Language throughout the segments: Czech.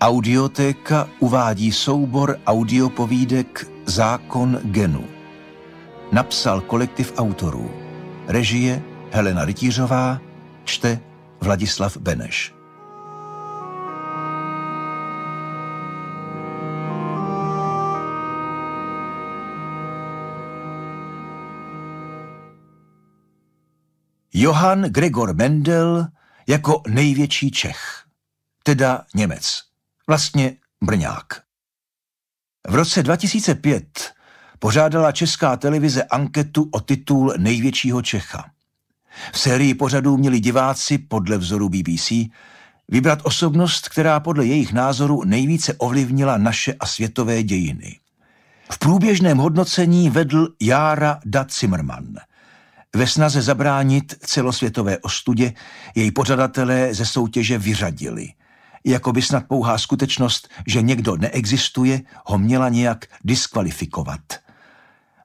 Audiotéka uvádí soubor audiopovídek Zákon genu. Napsal kolektiv autorů. Režie Helena Rytířová, čte Vladislav Beneš. Johann Gregor Mendel jako největší Čech, teda Němec vlastně Brňák. V roce 2005 pořádala česká televize anketu o titul největšího Čecha. V sérii pořadů měli diváci podle vzoru BBC vybrat osobnost, která podle jejich názoru nejvíce ovlivnila naše a světové dějiny. V průběžném hodnocení vedl Jára Da Zimmermann. Ve snaze zabránit celosvětové ostudě jej pořadatelé ze soutěže vyřadili – jako by snad pouhá skutečnost, že někdo neexistuje, ho měla nějak diskvalifikovat.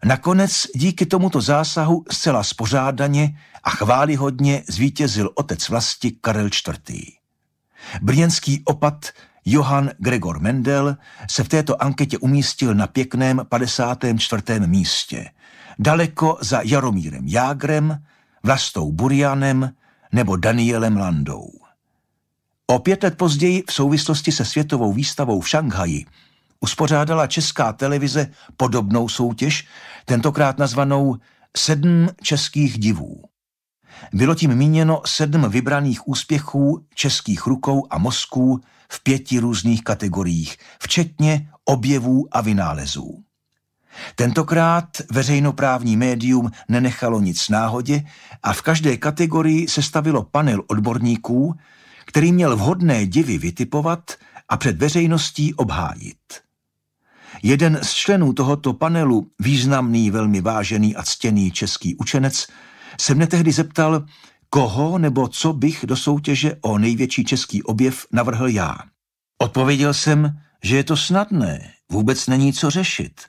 Nakonec díky tomuto zásahu zcela spořádaně a chválihodně zvítězil otec vlasti Karel IV. Brněnský opat Johann Gregor Mendel se v této anketě umístil na pěkném 54. místě, daleko za Jaromírem Jágrem, Vlastou Burianem nebo Danielem Landou. O pět let později v souvislosti se světovou výstavou v Šanghaji uspořádala česká televize podobnou soutěž, tentokrát nazvanou Sedm českých divů. Bylo tím míněno sedm vybraných úspěchů českých rukou a mozků v pěti různých kategoriích, včetně objevů a vynálezů. Tentokrát veřejnoprávní médium nenechalo nic náhodě a v každé kategorii se stavilo panel odborníků, který měl vhodné divy vytipovat a před veřejností obhájit. Jeden z členů tohoto panelu, významný, velmi vážený a ctěný český učenec, se mne tehdy zeptal, koho nebo co bych do soutěže o největší český objev navrhl já. Odpověděl jsem, že je to snadné, vůbec není co řešit.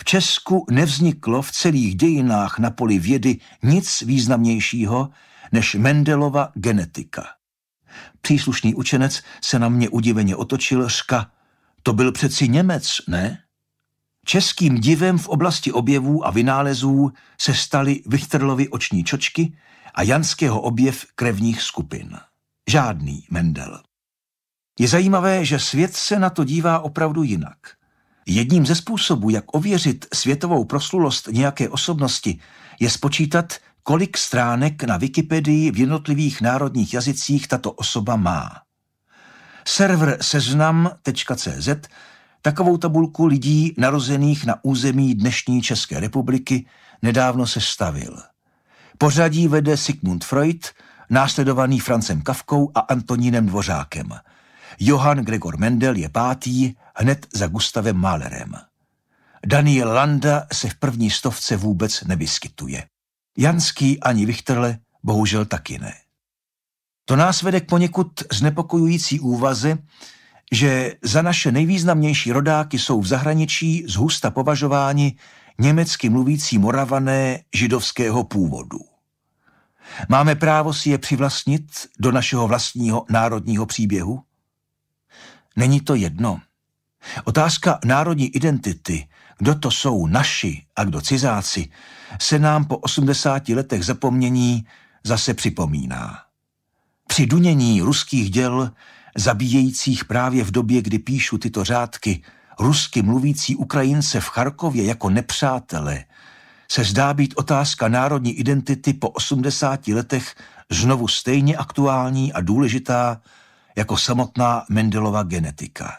V Česku nevzniklo v celých dějinách na poli vědy nic významnějšího než Mendelova genetika. Příslušný učenec se na mě udiveně otočil, řka. To byl přeci Němec, ne? Českým divem v oblasti objevů a vynálezů se staly Wichterlovy oční čočky a Janského objev krevních skupin. Žádný Mendel. Je zajímavé, že svět se na to dívá opravdu jinak. Jedním ze způsobů, jak ověřit světovou proslulost nějaké osobnosti, je spočítat, kolik stránek na Wikipedii v jednotlivých národních jazycích tato osoba má. Server seznam.cz takovou tabulku lidí narozených na území dnešní České republiky nedávno se stavil. Pořadí vede Sigmund Freud, následovaný Francem Kavkou a Antonínem Dvořákem. Johann Gregor Mendel je pátý, hned za Gustavem Mahlerem. Daniel Landa se v první stovce vůbec nevyskytuje. Janský ani Vichterle bohužel taky ne. To nás vede k poněkud znepokojující úvaze, že za naše nejvýznamnější rodáky jsou v zahraničí zhusta považováni německy mluvící moravané židovského původu. Máme právo si je přivlastnit do našeho vlastního národního příběhu? Není to jedno. Otázka národní identity kdo to jsou naši a kdo cizáci, se nám po 80 letech zapomnění zase připomíná. Při dunění ruských děl, zabíjejících právě v době, kdy píšu tyto řádky, rusky mluvící Ukrajince v Charkově jako nepřátele, se zdá být otázka národní identity po 80 letech znovu stejně aktuální a důležitá jako samotná Mendelova genetika.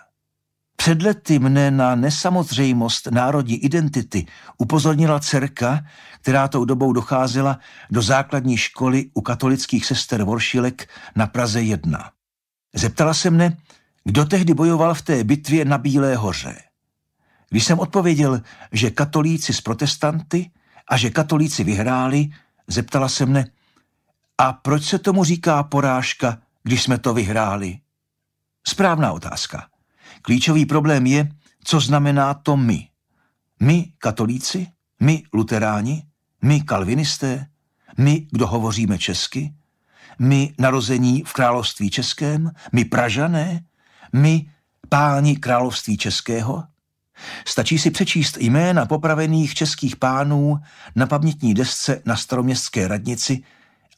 Před lety mne na nesamozřejmost národní identity upozornila dcerka, která tou dobou docházela do základní školy u katolických sester Voršilek na Praze 1. Zeptala se mne, kdo tehdy bojoval v té bitvě na Bílé hoře. Když jsem odpověděl, že katolíci s protestanty a že katolíci vyhráli, zeptala se mne, a proč se tomu říká porážka, když jsme to vyhráli? Správná otázka. Klíčový problém je, co znamená to my. My katolíci, my luteráni, my kalvinisté, my, kdo hovoříme česky, my narození v království českém, my pražané, my páni království českého. Stačí si přečíst jména popravených českých pánů na pamětní desce na staroměstské radnici,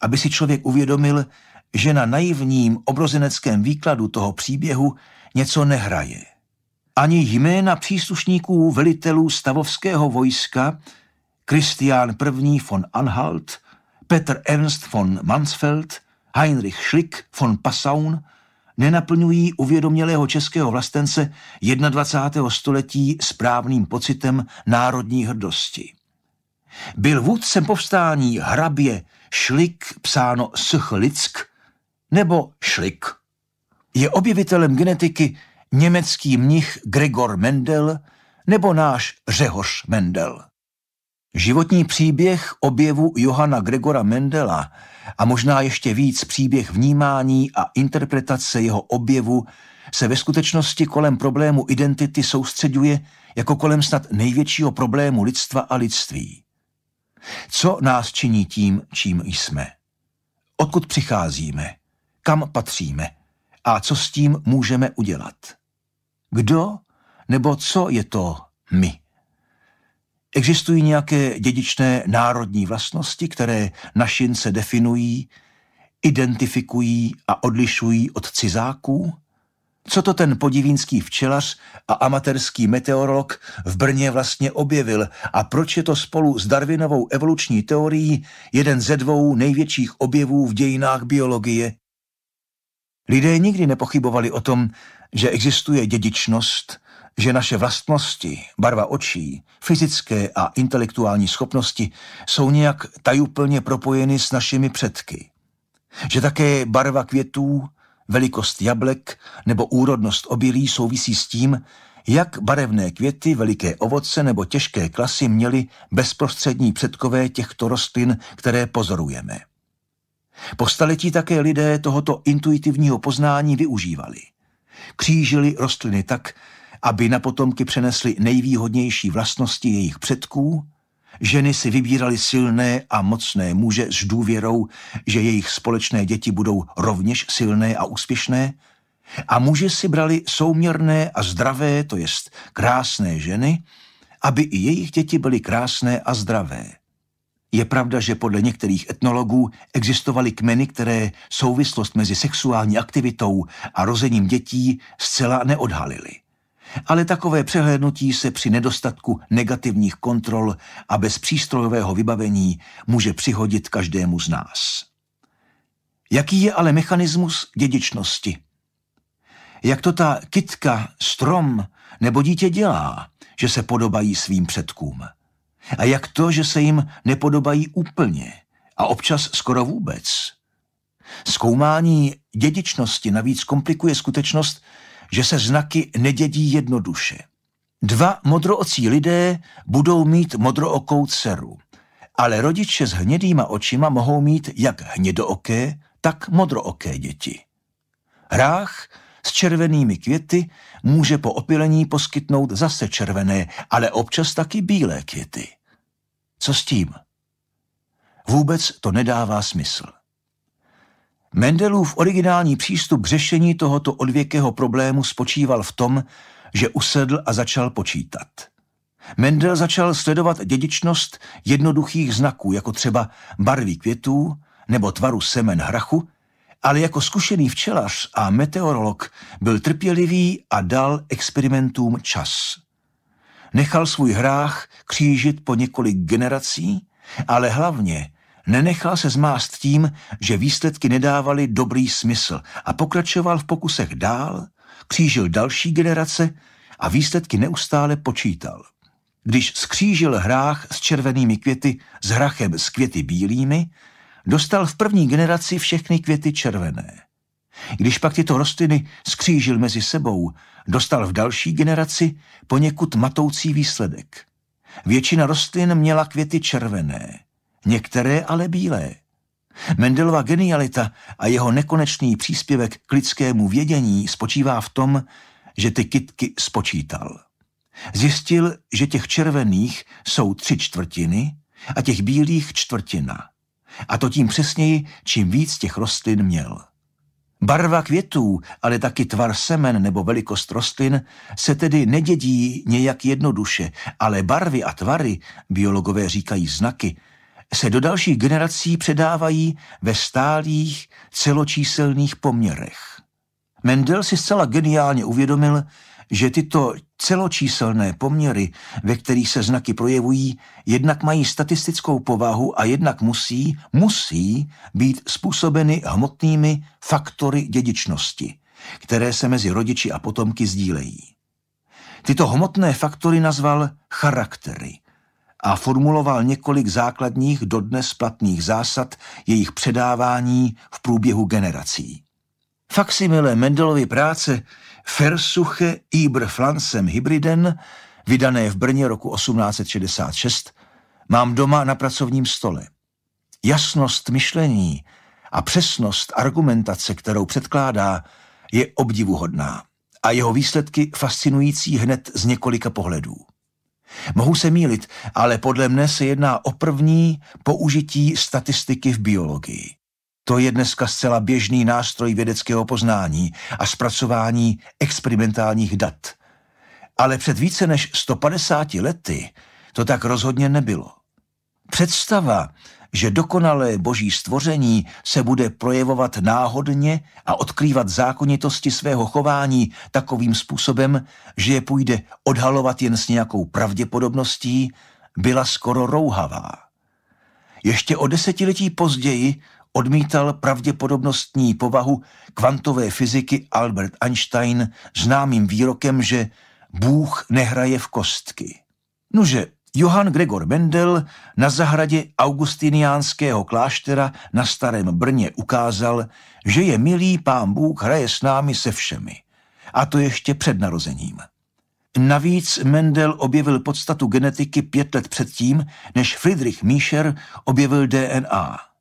aby si člověk uvědomil, že na naivním obrozeneckém výkladu toho příběhu něco nehraje. Ani jména příslušníků velitelů stavovského vojska Christian I. von Anhalt, Petr Ernst von Mansfeld, Heinrich Schlick von Passaun nenaplňují uvědomělého českého vlastence 21. století správným pocitem národní hrdosti. Byl vůdcem povstání hrabě Šlik psáno Schlick nebo Schlick je objevitelem genetiky německý mnich Gregor Mendel nebo náš Řehoř Mendel. Životní příběh objevu Johana Gregora Mendela a možná ještě víc příběh vnímání a interpretace jeho objevu se ve skutečnosti kolem problému identity soustředuje jako kolem snad největšího problému lidstva a lidství. Co nás činí tím, čím jsme? Odkud přicházíme? Kam patříme? a co s tím můžeme udělat. Kdo nebo co je to my? Existují nějaké dědičné národní vlastnosti, které našince definují, identifikují a odlišují od cizáků? Co to ten podivínský včelař a amatérský meteorolog v Brně vlastně objevil a proč je to spolu s Darwinovou evoluční teorií jeden ze dvou největších objevů v dějinách biologie Lidé nikdy nepochybovali o tom, že existuje dědičnost, že naše vlastnosti, barva očí, fyzické a intelektuální schopnosti jsou nějak tajuplně propojeny s našimi předky. Že také barva květů, velikost jablek nebo úrodnost obilí souvisí s tím, jak barevné květy, veliké ovoce nebo těžké klasy měly bezprostřední předkové těchto rostlin, které pozorujeme. Po staletí také lidé tohoto intuitivního poznání využívali. Křížili rostliny tak, aby na potomky přenesly nejvýhodnější vlastnosti jejich předků, ženy si vybíraly silné a mocné muže s důvěrou, že jejich společné děti budou rovněž silné a úspěšné, a muži si brali souměrné a zdravé, to jest krásné ženy, aby i jejich děti byly krásné a zdravé. Je pravda, že podle některých etnologů existovaly kmeny, které souvislost mezi sexuální aktivitou a rozením dětí zcela neodhalily. Ale takové přehlédnutí se při nedostatku negativních kontrol a bez přístrojového vybavení může přihodit každému z nás. Jaký je ale mechanismus dědičnosti? Jak to ta kytka, strom nebo dítě dělá, že se podobají svým předkům? A jak to, že se jim nepodobají úplně a občas skoro vůbec? Zkoumání dědičnosti navíc komplikuje skutečnost, že se znaky nedědí jednoduše. Dva modroocí lidé budou mít modrookou dceru, ale rodiče s hnědýma očima mohou mít jak hnědooké, tak modrooké děti. Hrách s červenými květy může po opilení poskytnout zase červené, ale občas taky bílé květy. Co s tím? Vůbec to nedává smysl. Mendelův originální přístup k řešení tohoto odvěkého problému spočíval v tom, že usedl a začal počítat. Mendel začal sledovat dědičnost jednoduchých znaků, jako třeba barvy květů nebo tvaru semen hrachu, ale jako zkušený včelař a meteorolog byl trpělivý a dal experimentům čas. Nechal svůj hrách křížit po několik generací, ale hlavně nenechal se zmást tím, že výsledky nedávaly dobrý smysl a pokračoval v pokusech dál, křížil další generace a výsledky neustále počítal. Když skřížil hrách s červenými květy s hrachem s květy bílými, dostal v první generaci všechny květy červené. Když pak tyto rostliny skřížil mezi sebou, dostal v další generaci poněkud matoucí výsledek. Většina rostlin měla květy červené, některé ale bílé. Mendelova genialita a jeho nekonečný příspěvek k lidskému vědění spočívá v tom, že ty kitky spočítal. Zjistil, že těch červených jsou tři čtvrtiny a těch bílých čtvrtina – a to tím přesněji, čím víc těch rostlin měl. Barva květů, ale taky tvar semen nebo velikost rostlin se tedy nedědí nějak jednoduše, ale barvy a tvary, biologové říkají znaky, se do dalších generací předávají ve stálých celočíselných poměrech. Mendel si zcela geniálně uvědomil, že tyto celočíselné poměry, ve kterých se znaky projevují, jednak mají statistickou povahu a jednak musí, musí být způsobeny hmotnými faktory dědičnosti, které se mezi rodiči a potomky sdílejí. Tyto hmotné faktory nazval charaktery a formuloval několik základních dodnes platných zásad jejich předávání v průběhu generací. Faximile Mendelovy práce Versuche über Flansem hybriden, vydané v Brně roku 1866, mám doma na pracovním stole. Jasnost myšlení a přesnost argumentace, kterou předkládá, je obdivuhodná a jeho výsledky fascinující hned z několika pohledů. Mohu se mílit, ale podle mne se jedná o první použití statistiky v biologii. To je dneska zcela běžný nástroj vědeckého poznání a zpracování experimentálních dat. Ale před více než 150 lety to tak rozhodně nebylo. Představa, že dokonalé boží stvoření se bude projevovat náhodně a odkrývat zákonitosti svého chování takovým způsobem, že je půjde odhalovat jen s nějakou pravděpodobností, byla skoro rouhavá. Ještě o desetiletí později odmítal pravděpodobnostní povahu kvantové fyziky Albert Einstein známým výrokem, že Bůh nehraje v kostky. Nože Johann Gregor Mendel na zahradě augustiniánského kláštera na Starém Brně ukázal, že je milý pán Bůh hraje s námi se všemi. A to ještě před narozením. Navíc Mendel objevil podstatu genetiky pět let předtím, než Friedrich Míšer objevil DNA –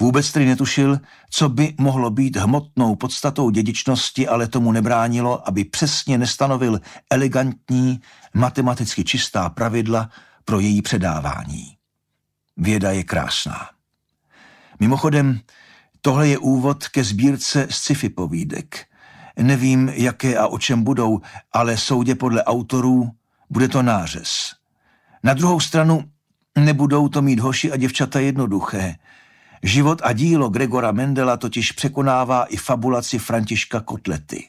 Vůbec tedy netušil, co by mohlo být hmotnou podstatou dědičnosti, ale tomu nebránilo, aby přesně nestanovil elegantní, matematicky čistá pravidla pro její předávání. Věda je krásná. Mimochodem, tohle je úvod ke sbírce sci-fi povídek. Nevím, jaké a o čem budou, ale soudě podle autorů bude to nářez. Na druhou stranu nebudou to mít hoši a děvčata jednoduché – Život a dílo Gregora Mendela totiž překonává i fabulaci Františka Kotlety.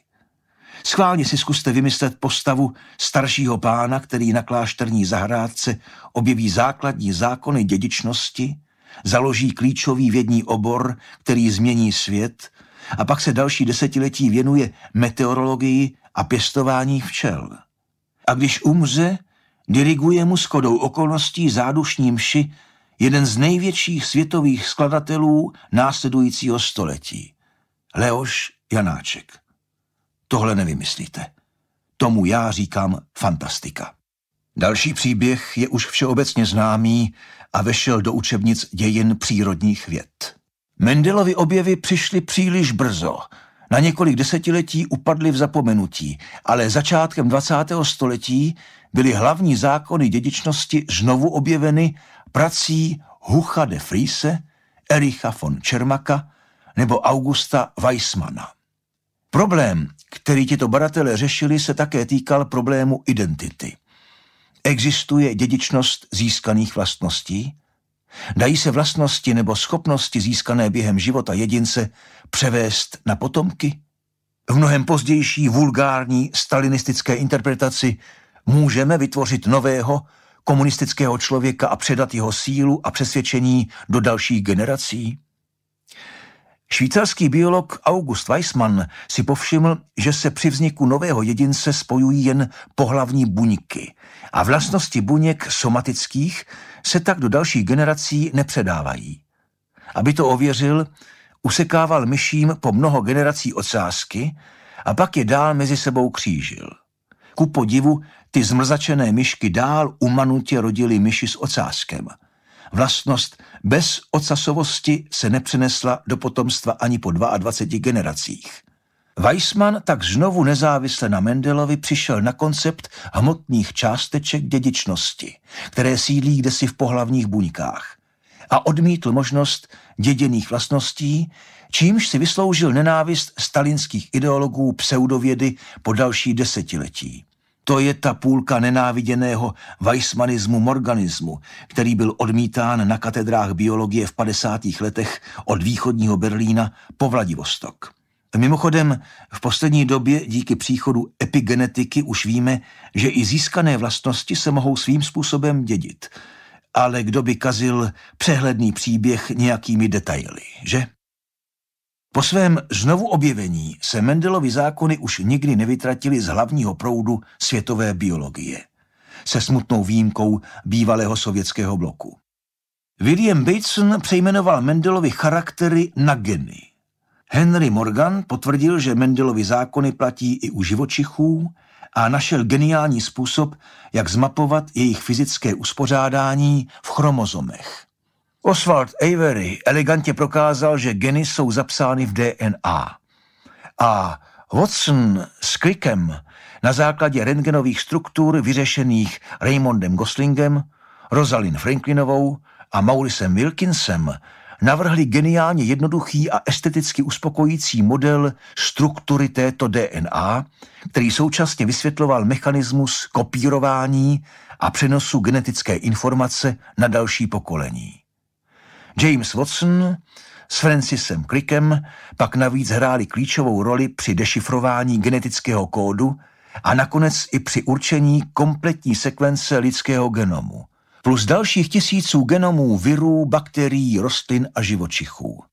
Schválně si zkuste vymyslet postavu staršího pána, který na klášterní zahrádce objeví základní zákony dědičnosti, založí klíčový vědní obor, který změní svět a pak se další desetiletí věnuje meteorologii a pěstování včel. A když umře, diriguje mu skodou okolností zádušní mši jeden z největších světových skladatelů následujícího století. Leoš Janáček. Tohle nevymyslíte. Tomu já říkám fantastika. Další příběh je už všeobecně známý a vešel do učebnic dějin přírodních věd. Mendelovy objevy přišly příliš brzo. Na několik desetiletí upadly v zapomenutí, ale začátkem 20. století byly hlavní zákony dědičnosti znovu objeveny prací Hucha de Friese, Ericha von Čermaka nebo Augusta Weissmana. Problém, který tito badatelé řešili, se také týkal problému identity. Existuje dědičnost získaných vlastností? Dají se vlastnosti nebo schopnosti získané během života jedince převést na potomky? V mnohem pozdější vulgární stalinistické interpretaci můžeme vytvořit nového, komunistického člověka a předat jeho sílu a přesvědčení do dalších generací? Švýcarský biolog August Weissmann si povšiml, že se při vzniku nového jedince spojují jen pohlavní buňky a vlastnosti buněk somatických se tak do dalších generací nepředávají. Aby to ověřil, usekával myším po mnoho generací ocásky a pak je dál mezi sebou křížil. Ku podivu ty zmrzačené myšky dál umanutě rodily myši s ocáskem. Vlastnost bez ocasovosti se nepřenesla do potomstva ani po 22 generacích. Weissman tak znovu nezávisle na Mendelovi přišel na koncept hmotných částeček dědičnosti, které sídlí kdesi v pohlavních buňkách a odmítl možnost děděných vlastností, čímž si vysloužil nenávist stalinských ideologů pseudovědy po další desetiletí. To je ta půlka nenáviděného weissmanismu morganismu, který byl odmítán na katedrách biologie v 50. letech od východního Berlína po Vladivostok. Mimochodem, v poslední době díky příchodu epigenetiky už víme, že i získané vlastnosti se mohou svým způsobem dědit. Ale kdo by kazil přehledný příběh nějakými detaily, že? Po svém znovu objevení se Mendelovy zákony už nikdy nevytratily z hlavního proudu světové biologie, se smutnou výjimkou bývalého sovětského bloku. William Bateson přejmenoval Mendelovy charaktery na geny. Henry Morgan potvrdil, že Mendelovy zákony platí i u živočichů a našel geniální způsob, jak zmapovat jejich fyzické uspořádání v chromozomech. Oswald Avery elegantně prokázal, že geny jsou zapsány v DNA. A Watson s Crickem na základě rentgenových struktur vyřešených Raymondem Goslingem, Rosalind Franklinovou a Mauricem Wilkinsem navrhli geniálně jednoduchý a esteticky uspokojící model struktury této DNA, který současně vysvětloval mechanismus kopírování a přenosu genetické informace na další pokolení. James Watson s Francisem Clickem pak navíc hráli klíčovou roli při dešifrování genetického kódu a nakonec i při určení kompletní sekvence lidského genomu, plus dalších tisíců genomů virů, bakterií, rostlin a živočichů.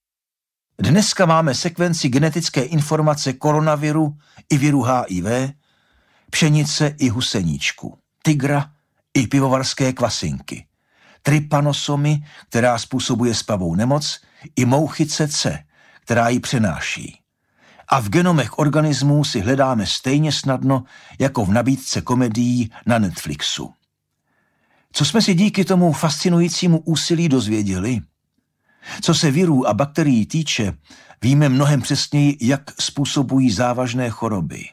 Dneska máme sekvenci genetické informace koronaviru i viru HIV, pšenice i huseníčku, tygra i pivovarské kvasinky – trypanosomy, která způsobuje spavou nemoc, i mouchy CC, která ji přenáší. A v genomech organismů si hledáme stejně snadno jako v nabídce komedií na Netflixu. Co jsme si díky tomu fascinujícímu úsilí dozvěděli? Co se virů a bakterií týče, víme mnohem přesněji, jak způsobují závažné choroby.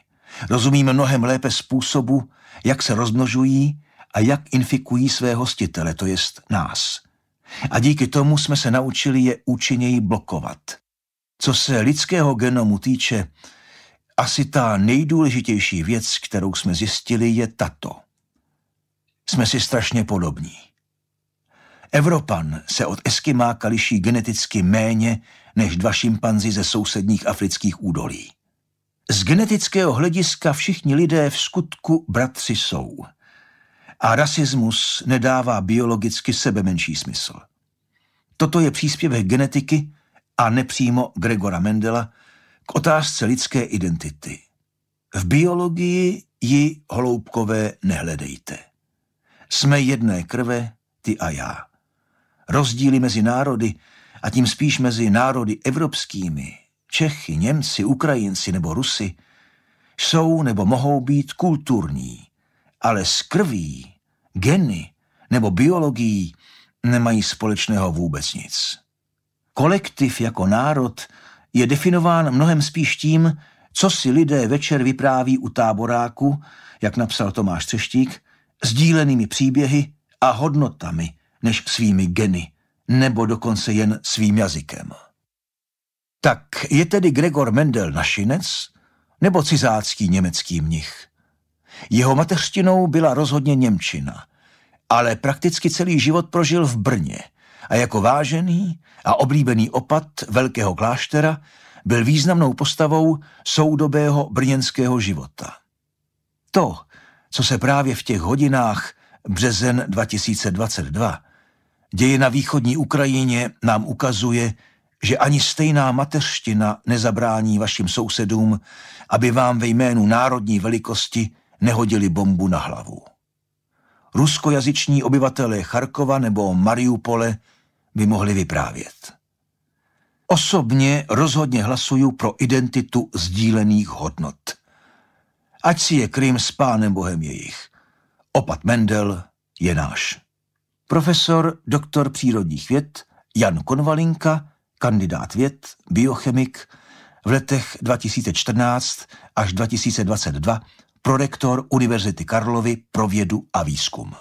Rozumíme mnohem lépe způsobu, jak se rozmnožují a jak infikují své hostitele, to jest nás. A díky tomu jsme se naučili je účinněji blokovat. Co se lidského genomu týče, asi ta nejdůležitější věc, kterou jsme zjistili, je tato. Jsme si strašně podobní. Evropan se od Eskimáka liší geneticky méně než dva šimpanzi ze sousedních afrických údolí. Z genetického hlediska všichni lidé v skutku bratři jsou – a rasismus nedává biologicky sebe menší smysl. Toto je příspěvek genetiky a nepřímo Gregora Mendela k otázce lidské identity. V biologii ji holoubkové nehledejte. Jsme jedné krve, ty a já. Rozdíly mezi národy a tím spíš mezi národy evropskými, Čechy, Němci, Ukrajinci nebo Rusy, jsou nebo mohou být kulturní, ale s krví geny nebo biologií nemají společného vůbec nic. Kolektiv jako národ je definován mnohem spíš tím, co si lidé večer vypráví u táboráku, jak napsal Tomáš Třeštík, sdílenými příběhy a hodnotami než svými geny, nebo dokonce jen svým jazykem. Tak je tedy Gregor Mendel našinec nebo cizácký německý mnich? Jeho mateřštinou byla rozhodně Němčina, ale prakticky celý život prožil v Brně a jako vážený a oblíbený opat velkého kláštera byl významnou postavou soudobého brněnského života. To, co se právě v těch hodinách březen 2022 děje na východní Ukrajině, nám ukazuje, že ani stejná mateřština nezabrání vašim sousedům, aby vám ve jménu národní velikosti nehodili bombu na hlavu. Ruskojazyční obyvatelé Charkova nebo Mariupole by mohli vyprávět. Osobně rozhodně hlasuju pro identitu sdílených hodnot. Ať si je Krym s pánem Bohem jejich. Opat Mendel je náš. Profesor, doktor přírodních věd Jan Konvalinka, kandidát věd, biochemik, v letech 2014 až 2022 prorektor Univerzity Karlovy pro vědu a výzkum.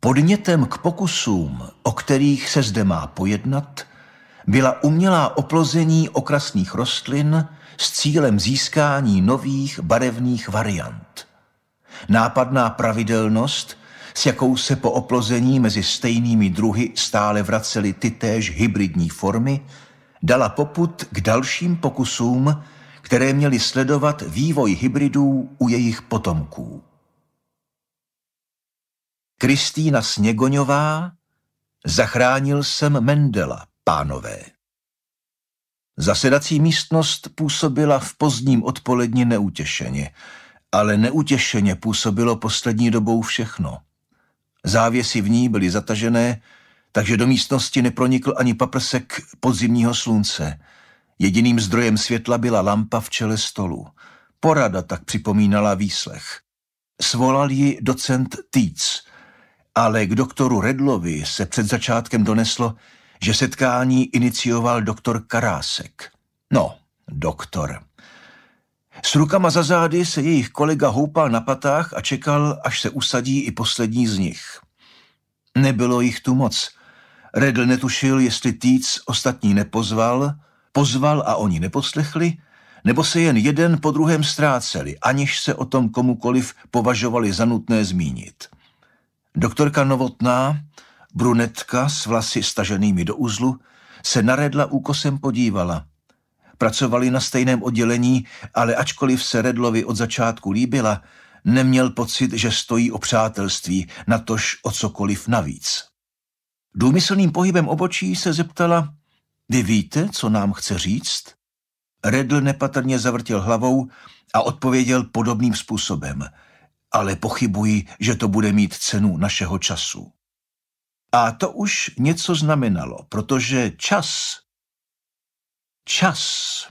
Podnětem k pokusům, o kterých se zde má pojednat, byla umělá oplození okrasných rostlin s cílem získání nových barevných variant nápadná pravidelnost, s jakou se po oplození mezi stejnými druhy stále vracely též hybridní formy, dala poput k dalším pokusům, které měly sledovat vývoj hybridů u jejich potomků. Kristýna Sněgoňová Zachránil jsem Mendela, pánové. Zasedací místnost působila v pozdním odpoledni neutěšeně – ale neutěšeně působilo poslední dobou všechno. Závěsy v ní byly zatažené, takže do místnosti nepronikl ani paprsek podzimního slunce. Jediným zdrojem světla byla lampa v čele stolu. Porada tak připomínala výslech. Svolal ji docent Týc, ale k doktoru Redlovi se před začátkem doneslo, že setkání inicioval doktor Karásek. No, doktor. S rukama za zády se jejich kolega houpal na patách a čekal, až se usadí i poslední z nich. Nebylo jich tu moc. Redl netušil, jestli Týc ostatní nepozval, pozval a oni neposlechli, nebo se jen jeden po druhém ztráceli, aniž se o tom komukoliv považovali za nutné zmínit. Doktorka Novotná, brunetka s vlasy staženými do uzlu, se naredla úkosem podívala – Pracovali na stejném oddělení, ale ačkoliv se Redlovi od začátku líbila, neměl pocit, že stojí o přátelství, natož o cokoliv navíc. Důmyslným pohybem obočí se zeptala, vy víte, co nám chce říct? Redl nepatrně zavrtil hlavou a odpověděl podobným způsobem, ale pochybuji, že to bude mít cenu našeho času. A to už něco znamenalo, protože čas Čas.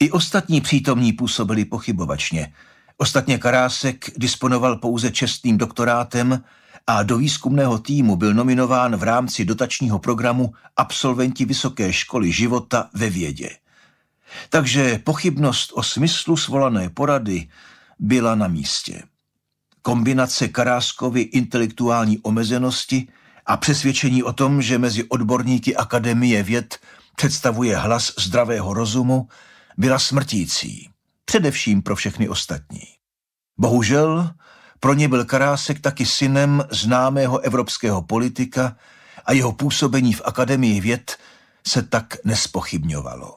I ostatní přítomní působili pochybovačně. Ostatně Karásek disponoval pouze čestným doktorátem a do výzkumného týmu byl nominován v rámci dotačního programu absolventi Vysoké školy života ve vědě. Takže pochybnost o smyslu svolané porady byla na místě. Kombinace Karáskovy intelektuální omezenosti a přesvědčení o tom, že mezi odborníky Akademie věd představuje hlas zdravého rozumu, byla smrtící, především pro všechny ostatní. Bohužel, pro ně byl Karásek taky synem známého evropského politika a jeho působení v Akademii věd se tak nespochybňovalo.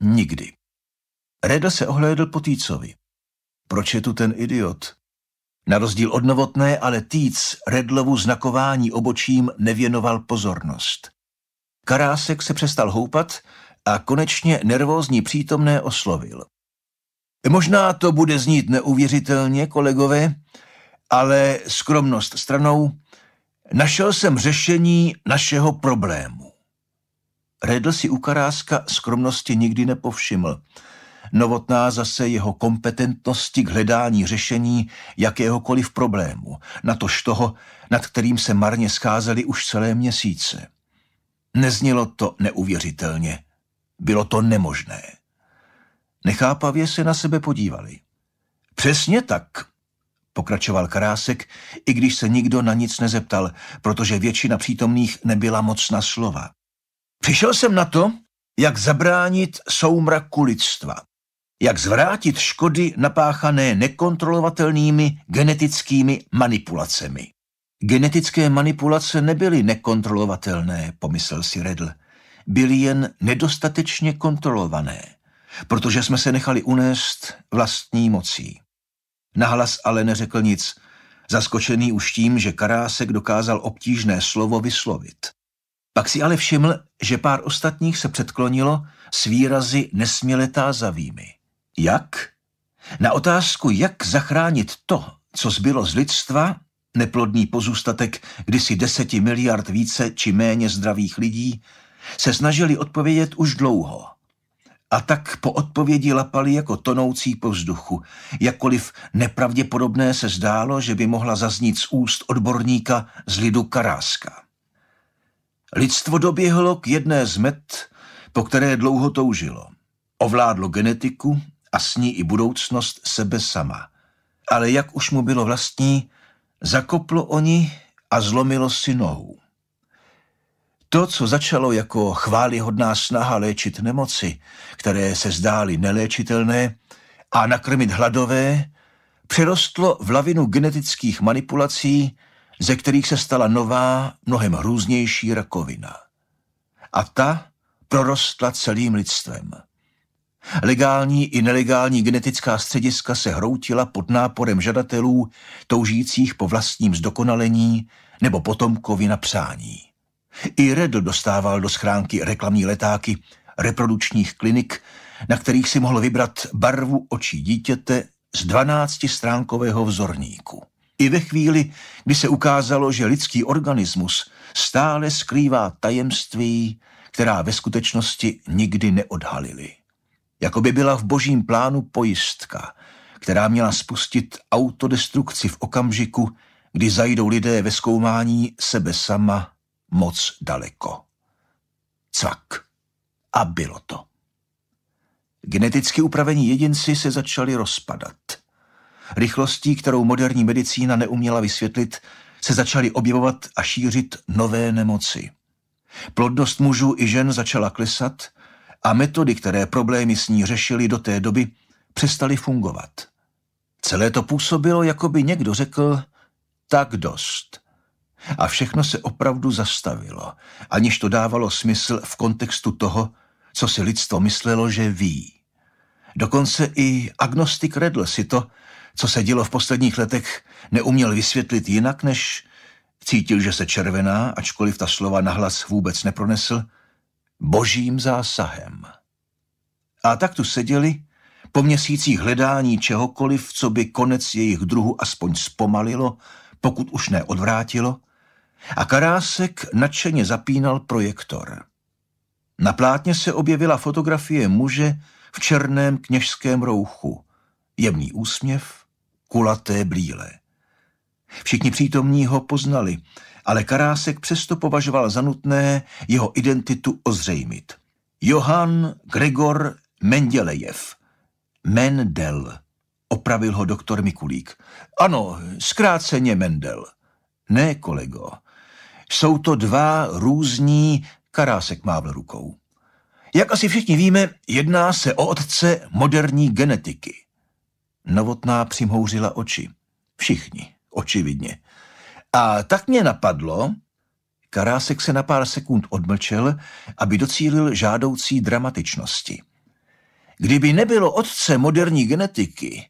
Nikdy. Reda se ohlédl po Týcovi. Proč je tu ten idiot? Na rozdíl od novotné, ale Týc Redlovu znakování obočím nevěnoval pozornost. Karásek se přestal houpat a konečně nervózní přítomné oslovil. Možná to bude znít neuvěřitelně, kolegové, ale skromnost stranou, našel jsem řešení našeho problému. Redl si u Karáska skromnosti nikdy nepovšiml. Novotná zase jeho kompetentnosti k hledání řešení jakéhokoliv problému, natož toho, nad kterým se marně scházeli už celé měsíce. Neznělo to neuvěřitelně. Bylo to nemožné. Nechápavě se na sebe podívali. Přesně tak, pokračoval Karásek, i když se nikdo na nic nezeptal, protože většina přítomných nebyla moc na slova. Přišel jsem na to, jak zabránit soumraku lidstva, jak zvrátit škody napáchané nekontrolovatelnými genetickými manipulacemi. Genetické manipulace nebyly nekontrolovatelné, pomyslel si Redl. Byly jen nedostatečně kontrolované, protože jsme se nechali unést vlastní mocí. Nahlas ale neřekl nic, zaskočený už tím, že Karásek dokázal obtížné slovo vyslovit. Pak si ale všiml, že pár ostatních se předklonilo s výrazy nesměle tázavými. Jak? Na otázku, jak zachránit to, co zbylo z lidstva, neplodný pozůstatek kdysi deseti miliard více či méně zdravých lidí, se snažili odpovědět už dlouho. A tak po odpovědi lapali jako tonoucí po vzduchu. Jakkoliv nepravděpodobné se zdálo, že by mohla zaznít z úst odborníka z lidu Karáska. Lidstvo doběhlo k jedné z met, po které dlouho toužilo. Ovládlo genetiku a s ní i budoucnost sebe sama. Ale jak už mu bylo vlastní, Zakoplo oni a zlomilo si nohu. To, co začalo jako chválihodná snaha léčit nemoci, které se zdály neléčitelné, a nakrmit hladové, přerostlo v lavinu genetických manipulací, ze kterých se stala nová, mnohem hrůznější rakovina. A ta prorostla celým lidstvem. Legální i nelegální genetická střediska se hroutila pod náporem žadatelů, toužících po vlastním zdokonalení nebo potomkovi na přání. I Redl dostával do schránky reklamní letáky reprodučních klinik, na kterých si mohl vybrat barvu očí dítěte z 12-stránkového vzorníku. I ve chvíli, kdy se ukázalo, že lidský organismus stále skrývá tajemství, která ve skutečnosti nikdy neodhalili jako by byla v božím plánu pojistka, která měla spustit autodestrukci v okamžiku, kdy zajdou lidé ve zkoumání sebe sama moc daleko. Cvak. A bylo to. Geneticky upravení jedinci se začali rozpadat. Rychlostí, kterou moderní medicína neuměla vysvětlit, se začaly objevovat a šířit nové nemoci. Plodnost mužů i žen začala klesat – a metody, které problémy s ní řešily do té doby, přestaly fungovat. Celé to působilo, jako by někdo řekl, tak dost. A všechno se opravdu zastavilo, aniž to dávalo smysl v kontextu toho, co si lidstvo myslelo, že ví. Dokonce i agnostik Redl si to, co se dělo v posledních letech, neuměl vysvětlit jinak, než cítil, že se červená, ačkoliv ta slova nahlas vůbec nepronesl, božím zásahem. A tak tu seděli, po měsících hledání čehokoliv, co by konec jejich druhu aspoň zpomalilo, pokud už neodvrátilo, odvrátilo, a Karásek nadšeně zapínal projektor. Na plátně se objevila fotografie muže v černém kněžském rouchu. Jemný úsměv, kulaté blíle. Všichni přítomní ho poznali ale Karásek přesto považoval za nutné jeho identitu ozřejmit. Johann Gregor Mendelejev. Mendel, opravil ho doktor Mikulík. Ano, zkráceně Mendel. Ne, kolego, jsou to dva různí, Karásek mávl rukou. Jak asi všichni víme, jedná se o otce moderní genetiky. Novotná přimhouřila oči. Všichni, očividně. A tak mě napadlo, Karásek se na pár sekund odmlčel, aby docílil žádoucí dramatičnosti. Kdyby nebylo otce moderní genetiky,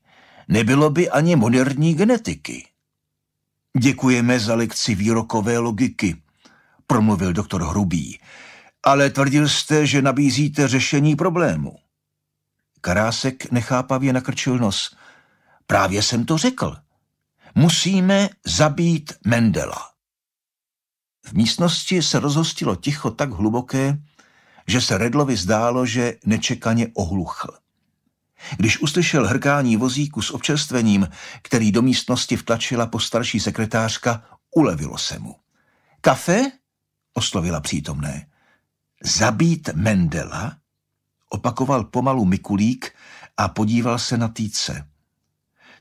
nebylo by ani moderní genetiky. Děkujeme za lekci výrokové logiky, promluvil doktor Hrubý, ale tvrdil jste, že nabízíte řešení problému. Karásek nechápavě nakrčil nos. Právě jsem to řekl. Musíme zabít Mendela. V místnosti se rozhostilo ticho tak hluboké, že se Redlovi zdálo, že nečekaně ohluchl. Když uslyšel hrkání vozíku s občerstvením, který do místnosti vtlačila postarší sekretářka, ulevilo se mu. Kafe? oslovila přítomné. Zabít Mendela? Opakoval pomalu Mikulík a podíval se na týce.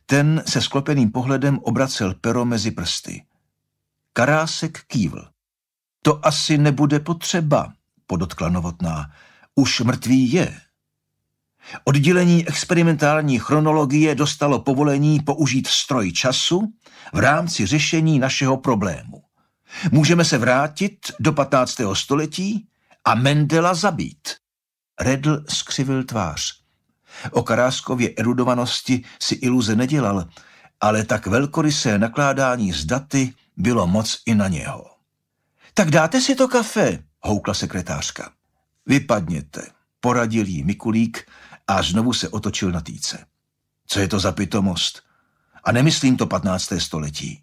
Ten se sklopeným pohledem obracel pero mezi prsty. Karásek kývl. To asi nebude potřeba, podotkla novotná. Už mrtvý je. Oddělení experimentální chronologie dostalo povolení použít stroj času v rámci řešení našeho problému. Můžeme se vrátit do 15. století a Mendela zabít. Redl skřivil tvář. O Karáskově erudovanosti si iluze nedělal, ale tak velkorysé nakládání z daty bylo moc i na něho. Tak dáte si to kafe, houkla sekretářka. Vypadněte, poradil jí Mikulík a znovu se otočil na týce. Co je to za pitomost? A nemyslím to 15. století.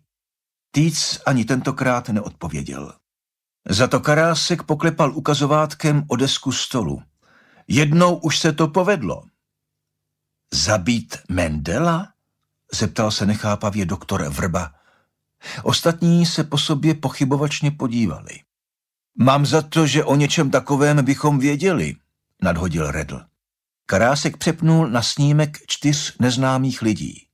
Týc ani tentokrát neodpověděl. Za to Karásek poklepal ukazovátkem o desku stolu. Jednou už se to povedlo. Zabít Mendela? Zeptal se nechápavě doktor Vrba. Ostatní se po sobě pochybovačně podívali. Mám za to, že o něčem takovém bychom věděli, nadhodil Redl. Karásek přepnul na snímek čtyř neznámých lidí.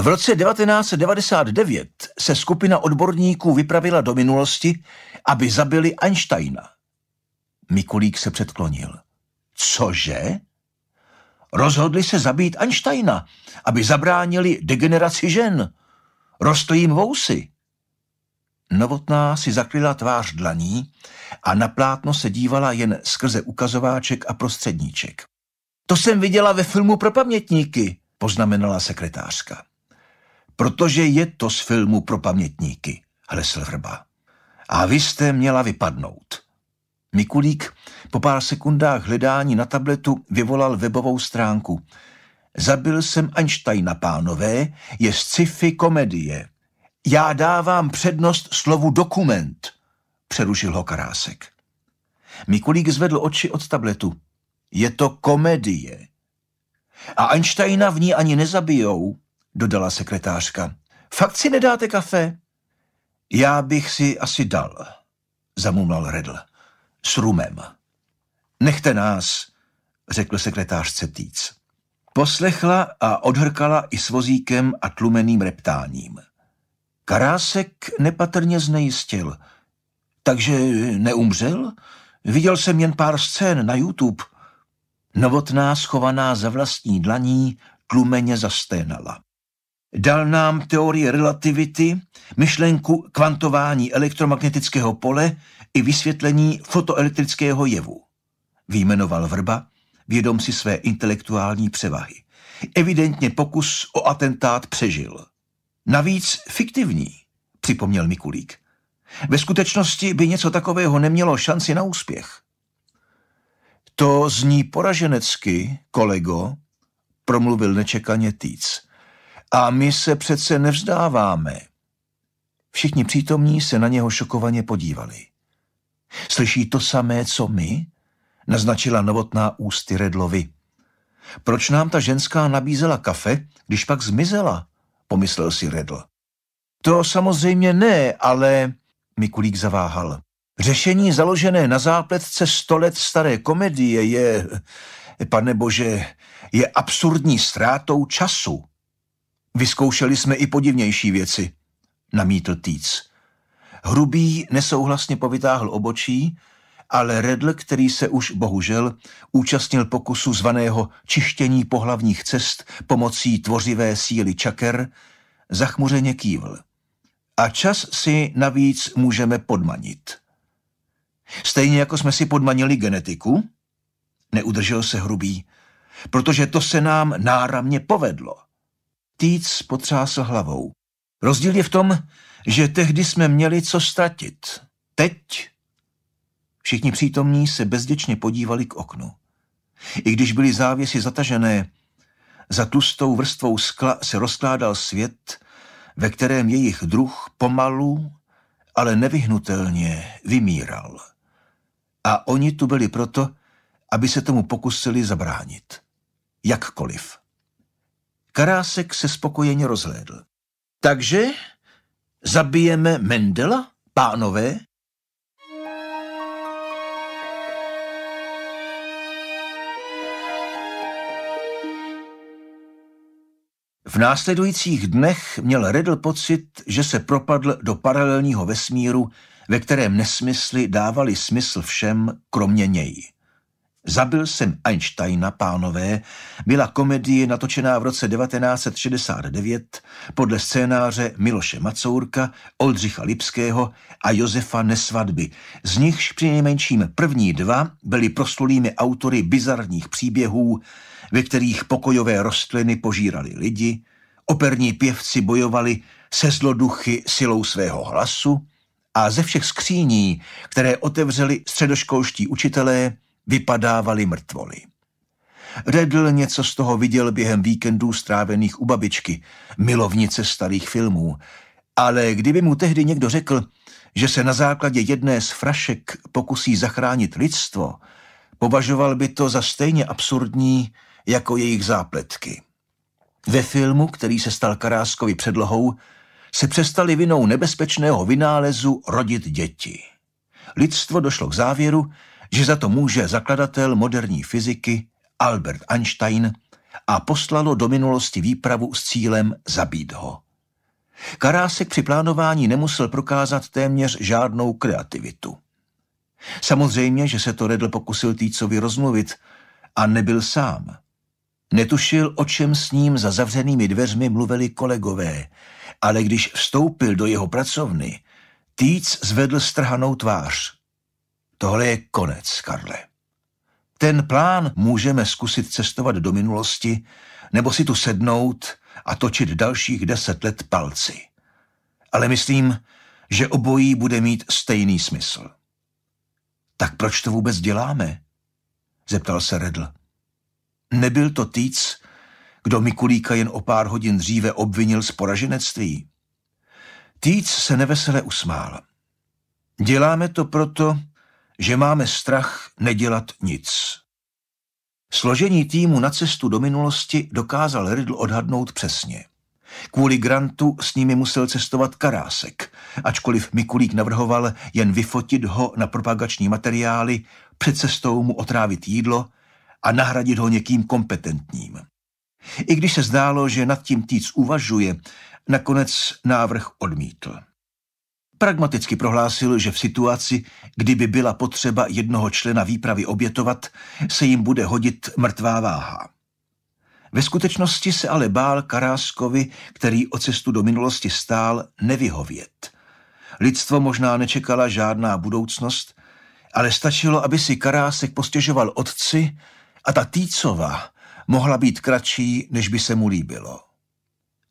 V roce 1999 se skupina odborníků vypravila do minulosti, aby zabili Einsteina. Mikulík se předklonil. Cože? Rozhodli se zabít Einsteina, aby zabránili degeneraci žen. Rostl jim vousy. Novotná si zakryla tvář dlaní a na plátno se dívala jen skrze ukazováček a prostředníček. To jsem viděla ve filmu pro pamětníky, poznamenala sekretářka. Protože je to z filmu pro pamětníky, hlesl vrba. A vy jste měla vypadnout. Mikulík po pár sekundách hledání na tabletu vyvolal webovou stránku. Zabil jsem Einsteina, pánové, je sci-fi komedie. Já dávám přednost slovu dokument, přerušil ho Karásek. Mikulík zvedl oči od tabletu. Je to komedie. A Einsteina v ní ani nezabijou, dodala sekretářka. Fakt si nedáte kafe? Já bych si asi dal, zamumlal Redl s rumem. Nechte nás, řekl sekretářce Týc. Poslechla a odhrkala i s vozíkem a tlumeným reptáním. Karásek nepatrně znejistil. Takže neumřel? Viděl jsem jen pár scén na YouTube. Novotná, schovaná za vlastní dlaní, tlumeně zasténala. Dal nám teorie relativity, myšlenku kvantování elektromagnetického pole i vysvětlení fotoelektrického jevu. Výjmenoval Vrba, vědom si své intelektuální převahy. Evidentně pokus o atentát přežil. Navíc fiktivní, připomněl Mikulík. Ve skutečnosti by něco takového nemělo šanci na úspěch. To zní poraženecky, kolego, promluvil nečekaně Týc. A my se přece nevzdáváme. Všichni přítomní se na něho šokovaně podívali. Slyší to samé, co my? Naznačila novotná ústy Redlovi. Proč nám ta ženská nabízela kafe, když pak zmizela? Pomyslel si Redl. To samozřejmě ne, ale... Mikulík zaváhal. Řešení založené na zápletce sto let staré komedie je, pane bože, je absurdní ztrátou času. Vyzkoušeli jsme i podivnější věci, namítl Týc. Hrubý nesouhlasně povytáhl obočí, ale Redl, který se už, bohužel, účastnil pokusu zvaného čištění pohlavních cest pomocí tvořivé síly čaker, zachmuřeně kývl. A čas si navíc můžeme podmanit. Stejně jako jsme si podmanili genetiku, neudržel se hrubý, protože to se nám náramně povedlo. Týc potřásl hlavou. Rozdíl je v tom, že tehdy jsme měli co ztratit. Teď? Všichni přítomní se bezděčně podívali k oknu. I když byly závěsy zatažené, za tlustou vrstvou skla se rozkládal svět, ve kterém jejich druh pomalu, ale nevyhnutelně vymíral. A oni tu byli proto, aby se tomu pokusili zabránit. Jakkoliv. Karásek se spokojeně rozhlédl. Takže Zabijeme Mendela, pánové? V následujících dnech měl Riddle pocit, že se propadl do paralelního vesmíru, ve kterém nesmysly dávali smysl všem, kromě něj. Zabil jsem Einsteina, pánové, byla komedie natočená v roce 1969 podle scénáře Miloše Macourka, Oldřicha Lipského a Josefa Nesvadby. Z nichž přinejmenším první dva byli proslulými autory bizarních příběhů, ve kterých pokojové rostliny požírali lidi, operní pěvci bojovali se zloduchy silou svého hlasu a ze všech skříní, které otevřeli středoškolští učitelé, vypadávaly mrtvoly. Redl něco z toho viděl během víkendů strávených u babičky, milovnice starých filmů, ale kdyby mu tehdy někdo řekl, že se na základě jedné z frašek pokusí zachránit lidstvo, považoval by to za stejně absurdní jako jejich zápletky. Ve filmu, který se stal Karáskovi předlohou, se přestali vinou nebezpečného vynálezu rodit děti. Lidstvo došlo k závěru, že za to může zakladatel moderní fyziky Albert Einstein a poslalo do minulosti výpravu s cílem zabít ho. Karásek při plánování nemusel prokázat téměř žádnou kreativitu. Samozřejmě, že se to Redl pokusil Týcovi rozmluvit a nebyl sám. Netušil, o čem s ním za zavřenými dveřmi mluvili kolegové, ale když vstoupil do jeho pracovny, Týc zvedl strhanou tvář. Tohle je konec, Karle. Ten plán můžeme zkusit cestovat do minulosti, nebo si tu sednout a točit dalších deset let palci. Ale myslím, že obojí bude mít stejný smysl. Tak proč to vůbec děláme? zeptal se Redl. Nebyl to týc, kdo Mikulíka jen o pár hodin dříve obvinil z poraženectví. Týc se nevesele usmál. Děláme to proto, že máme strach nedělat nic. Složení týmu na cestu do minulosti dokázal Riddle odhadnout přesně. Kvůli grantu s nimi musel cestovat Karásek, ačkoliv Mikulík navrhoval jen vyfotit ho na propagační materiály, před cestou mu otrávit jídlo a nahradit ho někým kompetentním. I když se zdálo, že nad tím Týc uvažuje, nakonec návrh odmítl. Pragmaticky prohlásil, že v situaci, kdyby byla potřeba jednoho člena výpravy obětovat, se jim bude hodit mrtvá váha. Ve skutečnosti se ale bál Karáskovi, který o cestu do minulosti stál, nevyhovět. Lidstvo možná nečekala žádná budoucnost, ale stačilo, aby si Karásek postěžoval otci a ta Týcova mohla být kratší, než by se mu líbilo.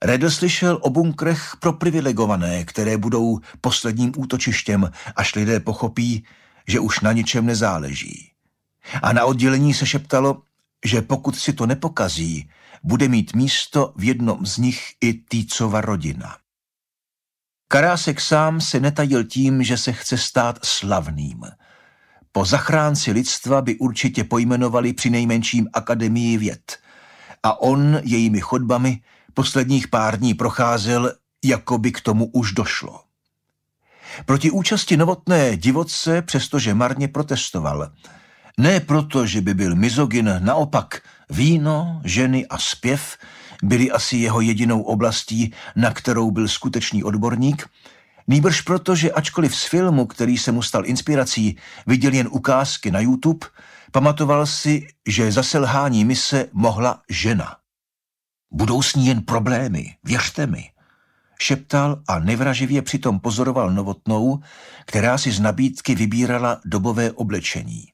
Redo slyšel o bunkrech pro privilegované, které budou posledním útočištěm, až lidé pochopí, že už na ničem nezáleží. A na oddělení se šeptalo, že pokud si to nepokazí, bude mít místo v jednom z nich i Týcova rodina. Karásek sám se netajil tím, že se chce stát slavným. Po zachránci lidstva by určitě pojmenovali při nejmenším Akademii věd. A on jejími chodbami – posledních pár dní procházel, jako by k tomu už došlo. Proti účasti novotné divoce, přestože marně protestoval. Ne proto, že by byl mizogin, naopak víno, ženy a zpěv byly asi jeho jedinou oblastí, na kterou byl skutečný odborník, Nýbrž proto, že ačkoliv z filmu, který se mu stal inspirací, viděl jen ukázky na YouTube, pamatoval si, že za selhání mise mohla žena. Budou s ní jen problémy, věřte mi. Šeptal a nevraživě přitom pozoroval novotnou, která si z nabídky vybírala dobové oblečení.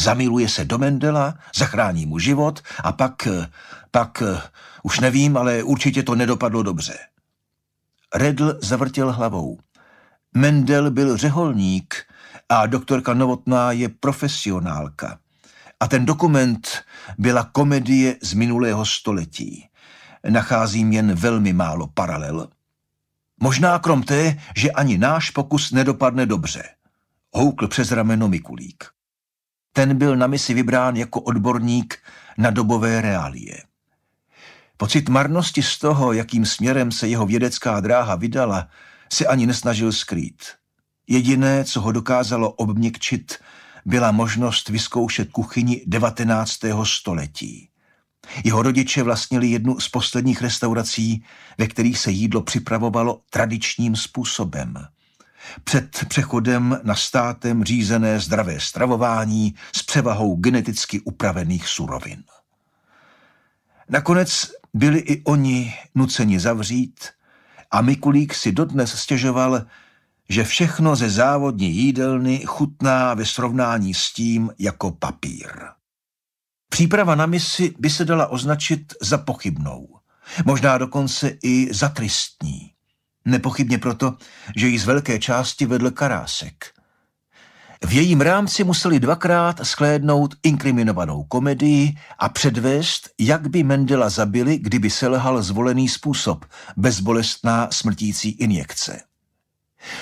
Zamiluje se do Mendela, zachrání mu život a pak, pak, už nevím, ale určitě to nedopadlo dobře. Redl zavrtěl hlavou. Mendel byl řeholník a doktorka Novotná je profesionálka. A ten dokument byla komedie z minulého století nacházím jen velmi málo paralel. Možná krom té, že ani náš pokus nedopadne dobře, houkl přes rameno Mikulík. Ten byl na misi vybrán jako odborník na dobové reálie. Pocit marnosti z toho, jakým směrem se jeho vědecká dráha vydala, si ani nesnažil skrýt. Jediné, co ho dokázalo obměkčit, byla možnost vyzkoušet kuchyni 19. století. Jeho rodiče vlastnili jednu z posledních restaurací, ve kterých se jídlo připravovalo tradičním způsobem. Před přechodem na státem řízené zdravé stravování s převahou geneticky upravených surovin. Nakonec byli i oni nuceni zavřít a Mikulík si dodnes stěžoval, že všechno ze závodní jídelny chutná ve srovnání s tím jako papír. Příprava na misi by se dala označit za pochybnou, možná dokonce i za tristní. Nepochybně proto, že ji z velké části vedl Karásek. V jejím rámci museli dvakrát sklédnout inkriminovanou komedii a předvést, jak by Mendela zabili, kdyby selhal zvolený způsob, bezbolestná smrtící injekce.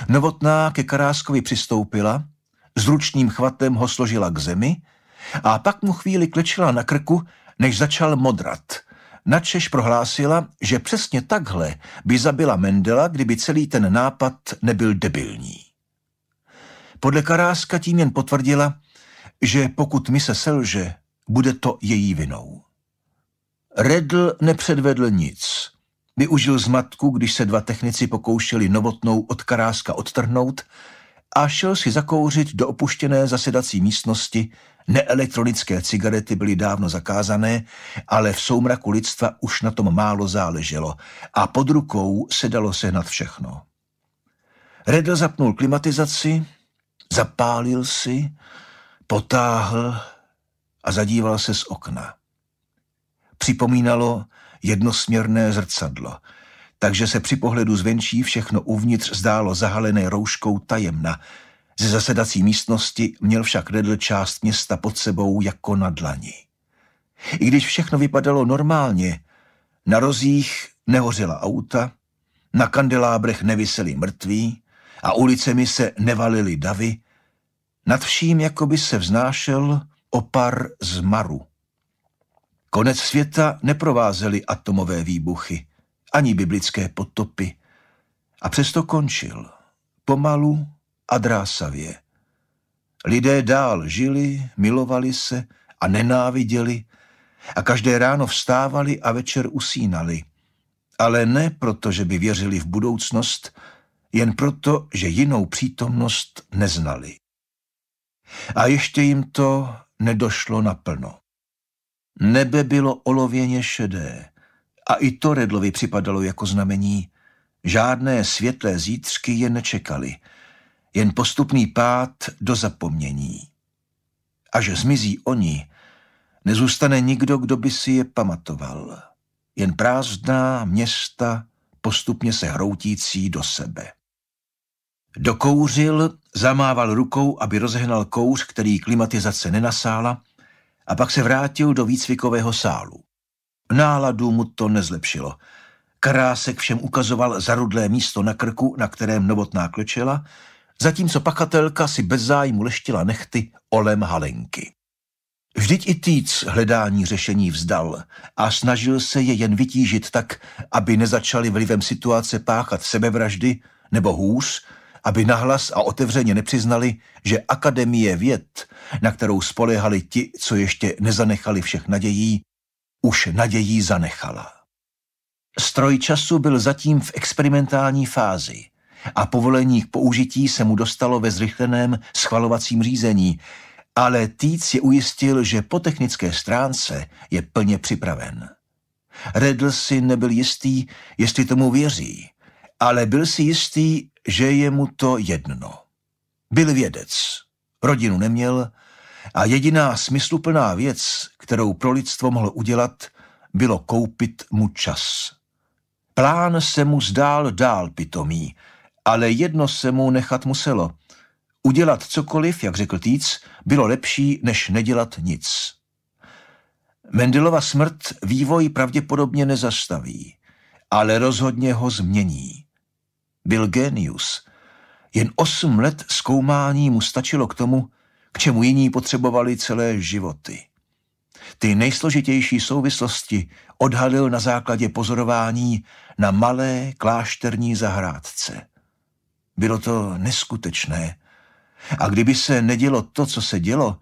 Novotná ke Karáskovi přistoupila, s ručním chvatem ho složila k zemi a pak mu chvíli klečela na krku, než začal modrat. Načeš prohlásila, že přesně takhle by zabila Mendela, kdyby celý ten nápad nebyl debilní. Podle Karáska tím jen potvrdila, že pokud mi se selže, bude to její vinou. Redl nepředvedl nic. Využil zmatku, když se dva technici pokoušeli novotnou od Karáska odtrhnout a šel si zakouřit do opuštěné zasedací místnosti, Neelektronické cigarety byly dávno zakázané, ale v soumraku lidstva už na tom málo záleželo a pod rukou se dalo sehnat všechno. Redl zapnul klimatizaci, zapálil si, potáhl a zadíval se z okna. Připomínalo jednosměrné zrcadlo, takže se při pohledu zvenčí všechno uvnitř zdálo zahalené rouškou tajemna – ze zasedací místnosti měl však Redl část města pod sebou jako na dlani. I když všechno vypadalo normálně, na rozích nehořela auta, na kandelábrech neviseli mrtví a ulicemi se nevalily davy, nad vším jakoby se vznášel opar z maru. Konec světa neprovázely atomové výbuchy, ani biblické potopy. A přesto končil, pomalu a drásavě. Lidé dál žili, milovali se a nenáviděli a každé ráno vstávali a večer usínali. Ale ne proto, že by věřili v budoucnost, jen proto, že jinou přítomnost neznali. A ještě jim to nedošlo naplno. Nebe bylo olověně šedé a i to Redlovi připadalo jako znamení. Žádné světlé zítřky je nečekali – jen postupný pád do zapomnění. A že zmizí oni, nezůstane nikdo, kdo by si je pamatoval. Jen prázdná města postupně se hroutící do sebe. Dokouřil, zamával rukou, aby rozehnal kouř, který klimatizace nenasála, a pak se vrátil do výcvikového sálu. Náladu mu to nezlepšilo. Karásek všem ukazoval zarudlé místo na krku, na kterém novotná klečela, zatímco pachatelka si bez zájmu leštila nechty olem halenky. Vždyť i Týc hledání řešení vzdal a snažil se je jen vytížit tak, aby nezačali vlivem situace páchat sebevraždy, nebo hůř, aby nahlas a otevřeně nepřiznali, že Akademie věd, na kterou spolehali ti, co ještě nezanechali všech nadějí, už nadějí zanechala. Stroj času byl zatím v experimentální fázi a povolení k použití se mu dostalo ve zrychleném schvalovacím řízení, ale Týc je ujistil, že po technické stránce je plně připraven. Redl si nebyl jistý, jestli tomu věří, ale byl si jistý, že je mu to jedno. Byl vědec, rodinu neměl a jediná smysluplná věc, kterou pro lidstvo mohl udělat, bylo koupit mu čas. Plán se mu zdál dál pitomý – ale jedno se mu nechat muselo. Udělat cokoliv, jak řekl Týc, bylo lepší, než nedělat nic. Mendelova smrt vývoj pravděpodobně nezastaví, ale rozhodně ho změní. Byl genius. Jen osm let zkoumání mu stačilo k tomu, k čemu jiní potřebovali celé životy. Ty nejsložitější souvislosti odhalil na základě pozorování na malé klášterní zahrádce. Bylo to neskutečné. A kdyby se nedělo to, co se dělo,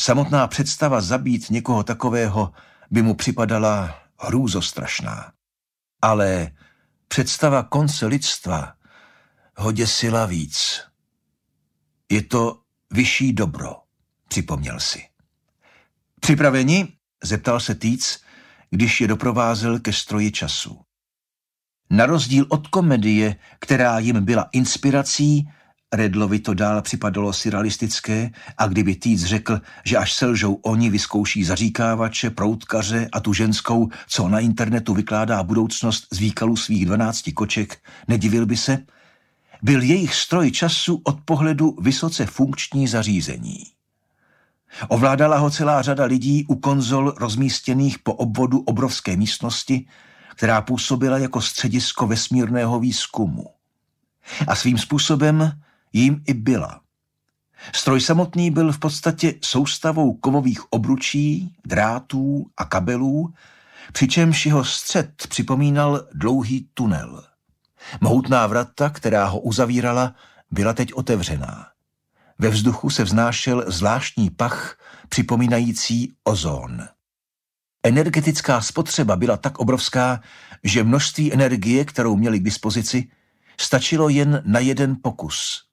samotná představa zabít někoho takového by mu připadala hrůzostrašná. Ale představa konce lidstva ho děsila víc. Je to vyšší dobro, připomněl si. Připraveni? zeptal se Týc, když je doprovázel ke stroji času. Na rozdíl od komedie, která jim byla inspirací, Redlovi to dál připadalo surrealistické a kdyby Týc řekl, že až selžou oni, vyzkouší zaříkávače, proutkaře a tu ženskou, co na internetu vykládá budoucnost z výkalu svých dvanácti koček, nedivil by se, byl jejich stroj času od pohledu vysoce funkční zařízení. Ovládala ho celá řada lidí u konzol rozmístěných po obvodu obrovské místnosti, která působila jako středisko vesmírného výzkumu. A svým způsobem jím i byla. Stroj samotný byl v podstatě soustavou kovových obručí, drátů a kabelů, přičemž jeho střed připomínal dlouhý tunel. Mohutná vrata, která ho uzavírala, byla teď otevřená. Ve vzduchu se vznášel zvláštní pach připomínající ozon. Energetická spotřeba byla tak obrovská, že množství energie, kterou měli k dispozici, stačilo jen na jeden pokus.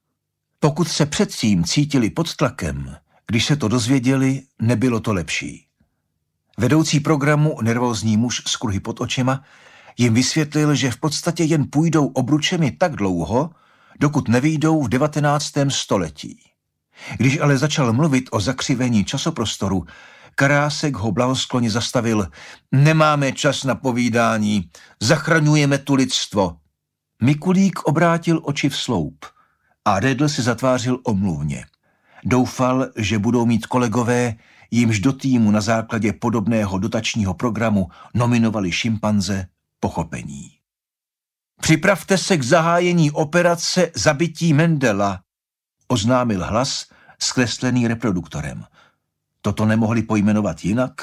Pokud se předtím cítili pod tlakem, když se to dozvěděli, nebylo to lepší. Vedoucí programu, nervózní muž s kruhy pod očima, jim vysvětlil, že v podstatě jen půjdou obručemi tak dlouho, dokud nevýjdou v 19. století. Když ale začal mluvit o zakřivení časoprostoru, Karásek ho blahoskloně zastavil. Nemáme čas na povídání, zachraňujeme tu lidstvo. Mikulík obrátil oči v sloup a Redl si zatvářil omluvně. Doufal, že budou mít kolegové, jimž do týmu na základě podobného dotačního programu nominovali šimpanze, pochopení. Připravte se k zahájení operace zabití Mendela, oznámil hlas, skreslený reproduktorem. Toto nemohli pojmenovat jinak?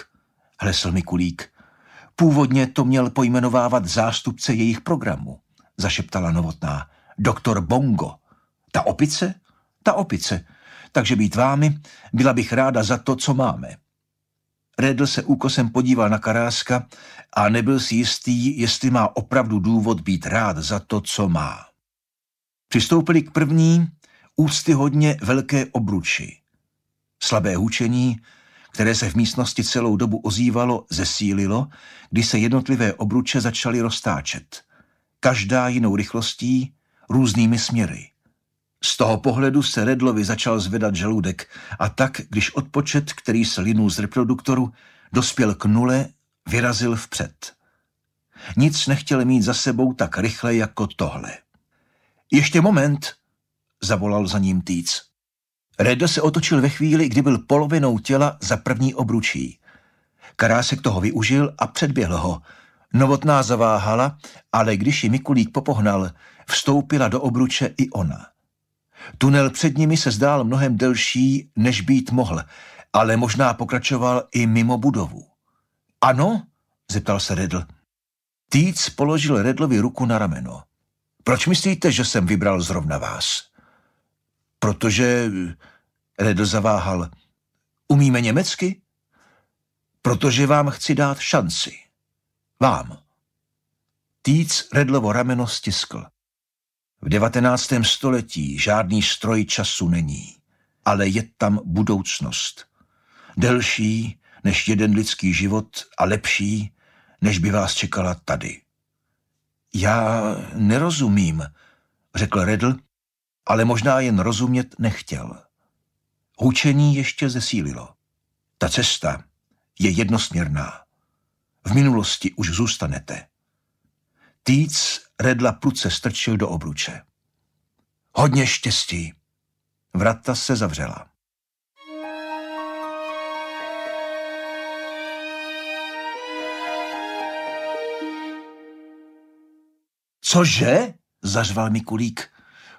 Hlesl Mikulík. Původně to měl pojmenovávat zástupce jejich programu, zašeptala Novotná. Doktor Bongo. Ta opice? Ta opice. Takže být vámi, byla bych ráda za to, co máme. Redl se úkosem podíval na Karáska a nebyl si jistý, jestli má opravdu důvod být rád za to, co má. Přistoupili k první, úctyhodně velké obruči. Slabé hučení, které se v místnosti celou dobu ozývalo, zesílilo, když se jednotlivé obruče začaly roztáčet. Každá jinou rychlostí, různými směry. Z toho pohledu se Redlovi začal zvedat žaludek a tak, když odpočet, který se linul z reproduktoru, dospěl k nule, vyrazil vpřed. Nic nechtěl mít za sebou tak rychle jako tohle. Ještě moment, zavolal za ním týc. Redo se otočil ve chvíli, kdy byl polovinou těla za první obručí. Karásek toho využil a předběhl ho. Novotná zaváhala, ale když ji Mikulík popohnal, vstoupila do obruče i ona. Tunel před nimi se zdál mnohem delší, než být mohl, ale možná pokračoval i mimo budovu. Ano? zeptal se Redl. Týc položil Redlovi ruku na rameno. Proč myslíte, že jsem vybral zrovna vás? Protože Redl zaváhal. Umíme německy? Protože vám chci dát šanci. Vám. Týc Redlovo rameno stiskl. V devatenáctém století žádný stroj času není, ale je tam budoucnost. Delší než jeden lidský život a lepší, než by vás čekala tady. Já nerozumím, řekl Redl ale možná jen rozumět nechtěl. Hučení ještě zesílilo. Ta cesta je jednosměrná. V minulosti už zůstanete. Týc redla pruce strčil do obruče. Hodně štěstí. Vrata se zavřela. Cože? zařval Mikulík.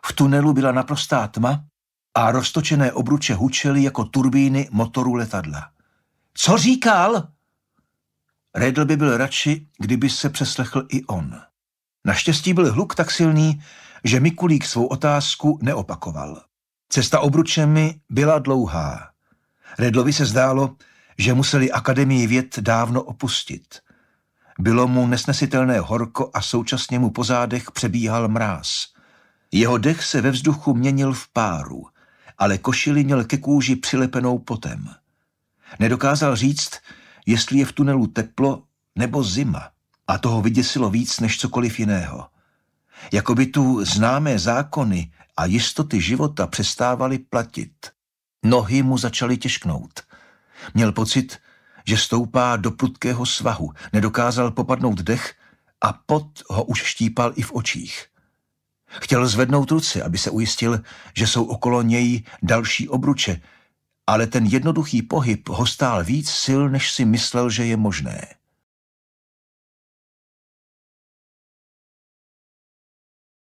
V tunelu byla naprostá tma a roztočené obruče hučely jako turbíny motoru letadla. Co říkal? Redl by byl radši, kdyby se přeslechl i on. Naštěstí byl hluk tak silný, že Mikulík svou otázku neopakoval. Cesta obručemi byla dlouhá. Redlovi se zdálo, že museli Akademii věd dávno opustit. Bylo mu nesnesitelné horko a současně mu po zádech přebíhal mráz. Jeho dech se ve vzduchu měnil v páru, ale košili měl ke kůži přilepenou potem. Nedokázal říct, jestli je v tunelu teplo nebo zima a toho vyděsilo víc než cokoliv jiného. Jakoby tu známé zákony a jistoty života přestávaly platit. Nohy mu začaly těžknout. Měl pocit, že stoupá do prudkého svahu, nedokázal popadnout dech a pot ho už štípal i v očích. Chtěl zvednout ruce, aby se ujistil, že jsou okolo něj další obruče, ale ten jednoduchý pohyb ho stál víc sil, než si myslel, že je možné.